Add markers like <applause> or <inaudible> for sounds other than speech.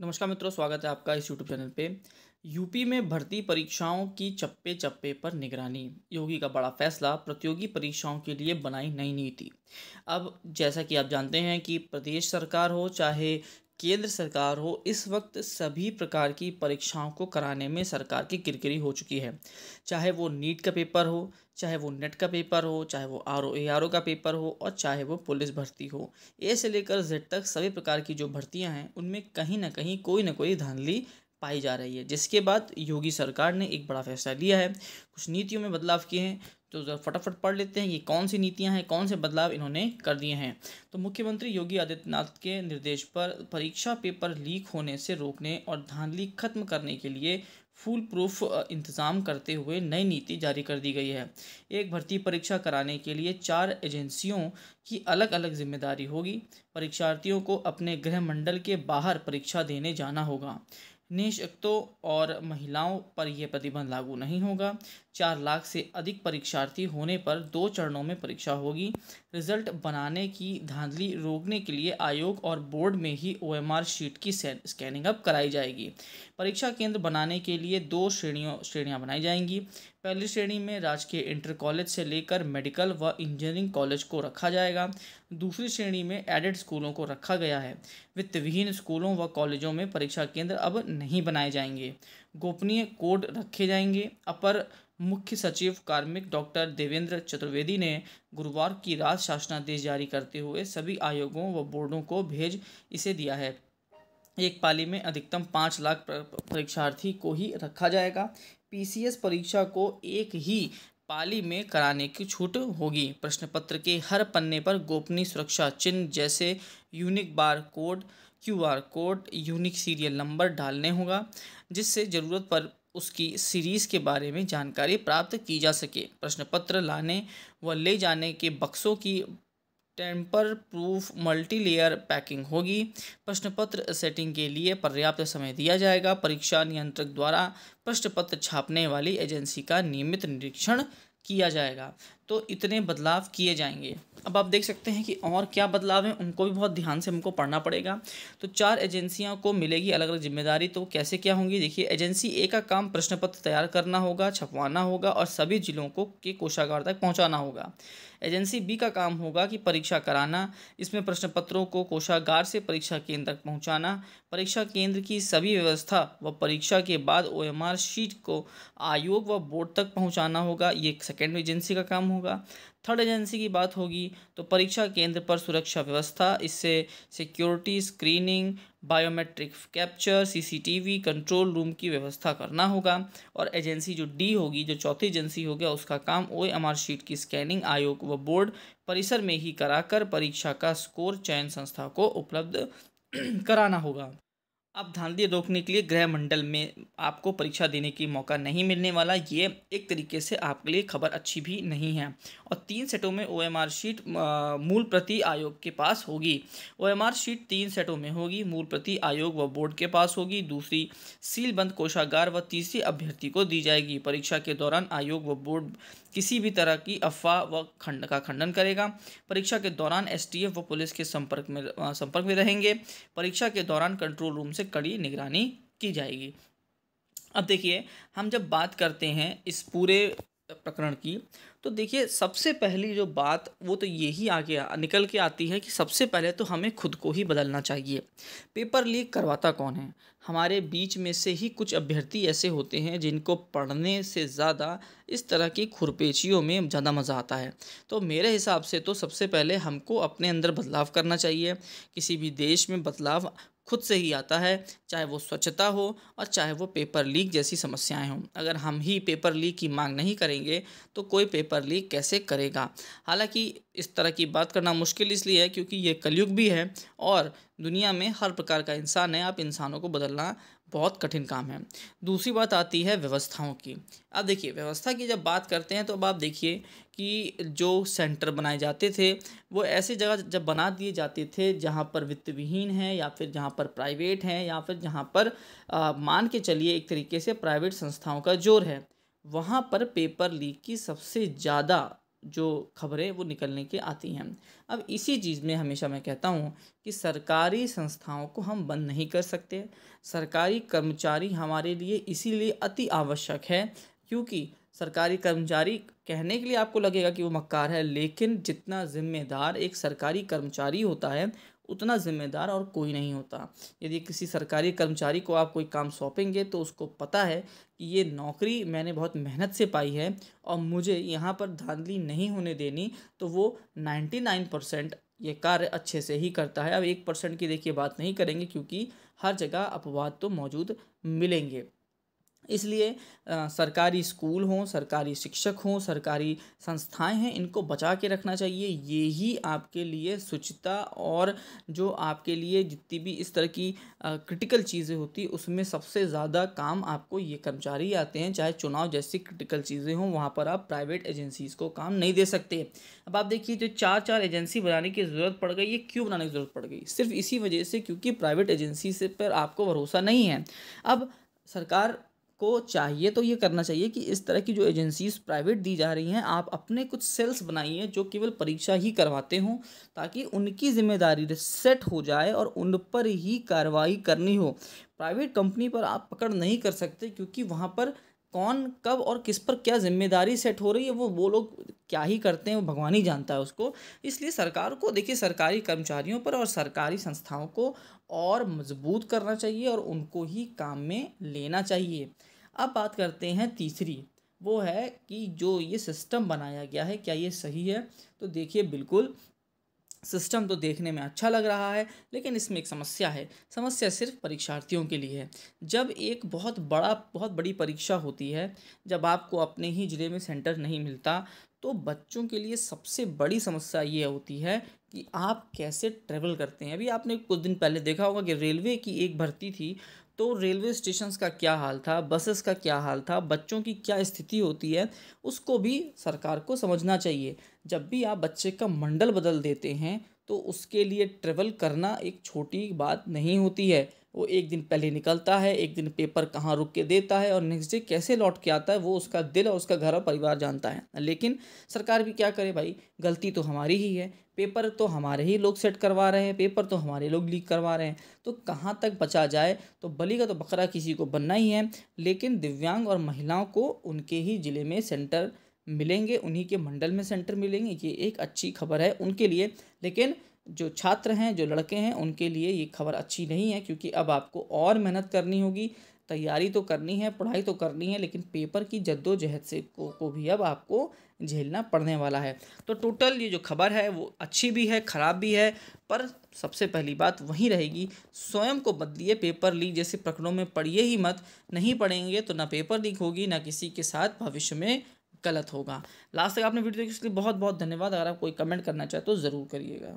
नमस्कार मित्रों स्वागत है आपका इस यूट्यूब चैनल पे यूपी में भर्ती परीक्षाओं की चप्पे चप्पे पर निगरानी योगी का बड़ा फैसला प्रतियोगी परीक्षाओं के लिए बनाई नई नीति अब जैसा कि आप जानते हैं कि प्रदेश सरकार हो चाहे केंद्र सरकार हो इस वक्त सभी प्रकार की परीक्षाओं को कराने में सरकार की किरकिरी हो चुकी है चाहे वो नीट का पेपर हो चाहे वो नेट का पेपर हो चाहे वो R O A R O का पेपर हो और चाहे वो पुलिस भर्ती हो ए से लेकर जेड तक सभी प्रकार की जो भर्तियां हैं उनमें कहीं ना कहीं कोई ना कोई धांधली पाई जा रही है जिसके बाद योगी सरकार ने एक बड़ा फैसला लिया है कुछ नीतियों में बदलाव किए हैं तो ज़रा फटाफट पढ़ लेते हैं ये कौन सी नीतियां हैं कौन से बदलाव इन्होंने कर दिए हैं तो मुख्यमंत्री योगी आदित्यनाथ के निर्देश पर परीक्षा पेपर लीक होने से रोकने और धांधली खत्म करने के लिए फुल प्रूफ इंतज़ाम करते हुए नई नीति जारी कर दी गई है एक भर्ती परीक्षा कराने के लिए चार एजेंसियों की अलग अलग जिम्मेदारी होगी परीक्षार्थियों को अपने गृह मंडल के बाहर परीक्षा देने जाना होगा निःशक्तों और महिलाओं पर यह प्रतिबंध लागू नहीं होगा चार लाख से अधिक परीक्षार्थी होने पर दो चरणों में परीक्षा होगी रिजल्ट बनाने की धांधली रोकने के लिए आयोग और बोर्ड में ही ओ शीट की स्कैनिंग अप कराई जाएगी परीक्षा केंद्र बनाने के लिए दो श्रेणियों श्रेणियां बनाई जाएंगी पहली श्रेणी में राजकीय इंटर कॉलेज से लेकर मेडिकल व इंजीनियरिंग कॉलेज को रखा जाएगा दूसरी श्रेणी में एडेड स्कूलों को रखा गया है वित्त विहीन स्कूलों व कॉलेजों में परीक्षा केंद्र अब नहीं बनाए जाएंगे गोपनीय कोड रखे जाएंगे अपर मुख्य सचिव कार्मिक डॉक्टर देवेंद्र चतुर्वेदी ने गुरुवार की रात शासनादेश जारी करते हुए सभी आयोगों व बोर्डों को भेज इसे दिया है एक पाली में अधिकतम पाँच लाख परीक्षार्थी को ही रखा जाएगा पीसीएस परीक्षा को एक ही पाली में कराने की छूट होगी प्रश्न पत्र के हर पन्ने पर गोपनीय सुरक्षा चिन्ह जैसे unique bar code Q code unique serial number डालने होगा जिससे ज़रूरत पर उसकी सीरीज़ के बारे में जानकारी प्राप्त की जा सके प्रश्न पत्र लाने व ले जाने के बक्सों की tamper proof multi layer packing होगी प्रश्न पत्र सेटिंग के लिए पर्याप्त समय दिया जाएगा परीक्षा नियंत्रक द्वारा प्रश्न पत्र छापने वाली एजेंसी का नियमित निरीक्षण किया जाएगा तो इतने बदलाव किए जाएंगे अब आप देख सकते हैं कि और क्या बदलाव हैं उनको भी बहुत ध्यान से हमको पढ़ना पड़ेगा तो चार एजेंसियों को मिलेगी अलग अलग जिम्मेदारी तो कैसे क्या होंगी देखिए एजेंसी ए का काम प्रश्न पत्र तैयार करना होगा छपवाना होगा और सभी जिलों को के कोषागार तक पहुंचाना होगा एजेंसी बी का काम होगा कि परीक्षा कराना इसमें प्रश्न पत्रों को कोषागार से परीक्षा केंद्र तक पहुँचाना परीक्षा केंद्र की सभी व्यवस्था व परीक्षा के बाद ओ शीट को आयोग व बोर्ड तक पहुँचाना होगा ये सेकेंड एजेंसी का काम होगा थर्ड एजेंसी की बात होगी तो परीक्षा केंद्र पर सुरक्षा व्यवस्था इससे security screening biometric capture CCTV control room की व्यवस्था करना होगा और एजेंसी जो डी होगी जो चौथी एजेंसी होगी उसका काम ओ शीट की स्कैनिंग आयोग व बोर्ड परिसर में ही कराकर परीक्षा का स्कोर चयन संस्था को उपलब्ध <clears throat> कराना होगा अब धांधली रोकने के लिए गृह मंडल में आपको परीक्षा देने की मौका नहीं मिलने वाला ये एक तरीके से आपके लिए खबर अच्छी भी नहीं है और तीन सेटों में ओ शीट मूल प्रति आयोग के पास होगी ओ शीट तीन सेटों में होगी मूल प्रति आयोग व बोर्ड के पास होगी दूसरी सीलबंद कोषागार व तीसरी अभ्यर्थी को दी जाएगी परीक्षा के दौरान आयोग व बोर्ड किसी भी तरह की अफवाह व खंड का खंडन करेगा परीक्षा के दौरान एस व पुलिस के संपर्क में संपर्क में रहेंगे परीक्षा के दौरान कंट्रोल रूम से से कड़ी निगरानी की जाएगी अब देखिए हम जब बात करते हैं इस पूरे प्रकरण की तो देखिए सबसे पहली जो बात वो तो यही आगे निकल के आती है कि सबसे पहले तो हमें खुद को ही बदलना चाहिए पेपर लीक करवाता कौन है हमारे बीच में से ही कुछ अभ्यर्थी ऐसे होते हैं जिनको पढ़ने से ज़्यादा इस तरह की खुरपेचियों में ज़्यादा मज़ा आता है तो मेरे हिसाब से तो सबसे पहले हमको अपने अंदर बदलाव करना चाहिए किसी भी देश में बदलाव खुद से ही आता है चाहे वो स्वच्छता हो और चाहे वो पेपर लीक जैसी समस्याएं हों अगर हम ही पेपर लीक की मांग नहीं करेंगे तो कोई पेपर लीक कैसे करेगा हालांकि इस तरह की बात करना मुश्किल इसलिए है क्योंकि ये कलयुग भी है और दुनिया में हर प्रकार का इंसान है आप इंसानों को बदलना बहुत कठिन काम है दूसरी बात आती है व्यवस्थाओं की अब देखिए व्यवस्था की जब बात करते हैं तो अब आप देखिए कि जो सेंटर बनाए जाते थे वो ऐसी जगह जब बना दिए जाते थे जहाँ पर वित्त विहीन है या फिर जहाँ पर प्राइवेट हैं या फिर जहाँ पर आ, मान के चलिए एक तरीके से प्राइवेट संस्थाओं का जोर है वहाँ पर पेपर लीक की सबसे ज़्यादा जो खबरें वो निकलने के आती हैं अब इसी चीज़ में हमेशा मैं कहता हूँ कि सरकारी संस्थाओं को हम बंद नहीं कर सकते सरकारी कर्मचारी हमारे लिए इसीलिए अति आवश्यक है क्योंकि सरकारी कर्मचारी कहने के लिए आपको लगेगा कि वो मक्कार है लेकिन जितना जिम्मेदार एक सरकारी कर्मचारी होता है उतना जिम्मेदार और कोई नहीं होता यदि किसी सरकारी कर्मचारी को आप कोई काम सौंपेंगे तो उसको पता है कि ये नौकरी मैंने बहुत मेहनत से पाई है और मुझे यहाँ पर धांधली नहीं होने देनी तो वो नाइन्टी नाइन परसेंट ये कार्य अच्छे से ही करता है अब एक परसेंट की देखिए बात नहीं करेंगे क्योंकि हर जगह अपवाद तो मौजूद मिलेंगे इसलिए सरकारी स्कूल हों सरकारी शिक्षक हों सरकारी संस्थाएं हैं इनको बचा के रखना चाहिए ये ही आपके लिए शुचिता और जो आपके लिए जितनी भी इस तरह की क्रिटिकल चीज़ें होती उसमें सबसे ज़्यादा काम आपको ये कर्मचारी आते हैं चाहे चुनाव जैसी क्रिटिकल चीज़ें हों वहाँ पर आप प्राइवेट एजेंसीज़ को काम नहीं दे सकते अब आप देखिए जो चार चार एजेंसी बनाने की ज़रूरत पड़ गई ये क्यों बनाने की ज़रूरत पड़ गई सिर्फ इसी वजह से क्योंकि प्राइवेट एजेंसी से पर आपको भरोसा नहीं है अब सरकार आपको चाहिए तो ये करना चाहिए कि इस तरह की जो एजेंसीज प्राइवेट दी जा रही हैं आप अपने कुछ सेल्स बनाइए जो केवल परीक्षा ही करवाते हों ताकि उनकी जिम्मेदारी सेट हो जाए और उन पर ही कार्रवाई करनी हो प्राइवेट कंपनी पर आप पकड़ नहीं कर सकते क्योंकि वहाँ पर कौन कब और किस पर क्या जिम्मेदारी सेट हो रही है वो वो लोग क्या ही करते हैं वो भगवान ही जानता है उसको इसलिए सरकार को देखिए सरकारी कर्मचारियों पर और सरकारी संस्थाओं को और मजबूत करना चाहिए और उनको ही काम में लेना चाहिए अब बात करते हैं तीसरी वो है कि जो ये सिस्टम बनाया गया है क्या ये सही है तो देखिए बिल्कुल सिस्टम तो देखने में अच्छा लग रहा है लेकिन इसमें एक समस्या है समस्या सिर्फ परीक्षार्थियों के लिए है जब एक बहुत बड़ा बहुत बड़ी परीक्षा होती है जब आपको अपने ही ज़िले में सेंटर नहीं मिलता तो बच्चों के लिए सबसे बड़ी समस्या ये होती है कि आप कैसे ट्रैवल करते हैं अभी आपने कुछ दिन पहले देखा होगा कि रेलवे की एक भर्ती थी तो रेलवे स्टेशन का क्या हाल था बसेस का क्या हाल था बच्चों की क्या स्थिति होती है उसको भी सरकार को समझना चाहिए जब भी आप बच्चे का मंडल बदल देते हैं तो उसके लिए ट्रेवल करना एक छोटी बात नहीं होती है वो एक दिन पहले निकलता है एक दिन पेपर कहाँ रुक के देता है और नेक्स्ट डे कैसे लौट के आता है वो उसका दिल और उसका घर और परिवार जानता है लेकिन सरकार भी क्या करे भाई गलती तो हमारी ही है पेपर तो हमारे ही लोग सेट करवा रहे हैं पेपर तो हमारे लोग लीक करवा रहे हैं तो कहाँ तक बचा जाए तो बली का तो बकरा किसी को बनना ही है लेकिन दिव्यांग और महिलाओं को उनके ही ज़िले में सेंटर मिलेंगे उन्हीं के मंडल में सेंटर मिलेंगे ये एक अच्छी खबर है उनके लिए लेकिन जो छात्र हैं जो लड़के हैं उनके लिए ये खबर अच्छी नहीं है क्योंकि अब आपको और मेहनत करनी होगी तैयारी तो करनी है पढ़ाई तो करनी है लेकिन पेपर की जद्दोजहद से को, को भी अब आपको झेलना पड़ने वाला है तो टोटल ये जो खबर है वो अच्छी भी है ख़राब भी है पर सबसे पहली बात वही रहेगी स्वयं को बदलिए पेपर लीक जैसे प्रकरणों में पढ़िए ही मत नहीं पढ़ेंगे तो ना पेपर लीक होगी ना किसी के साथ भविष्य में गलत होगा लास्ट तक आपने वीडियो देखी इसलिए बहुत बहुत धन्यवाद अगर आप कोई कमेंट करना चाहे तो ज़रूर करिएगा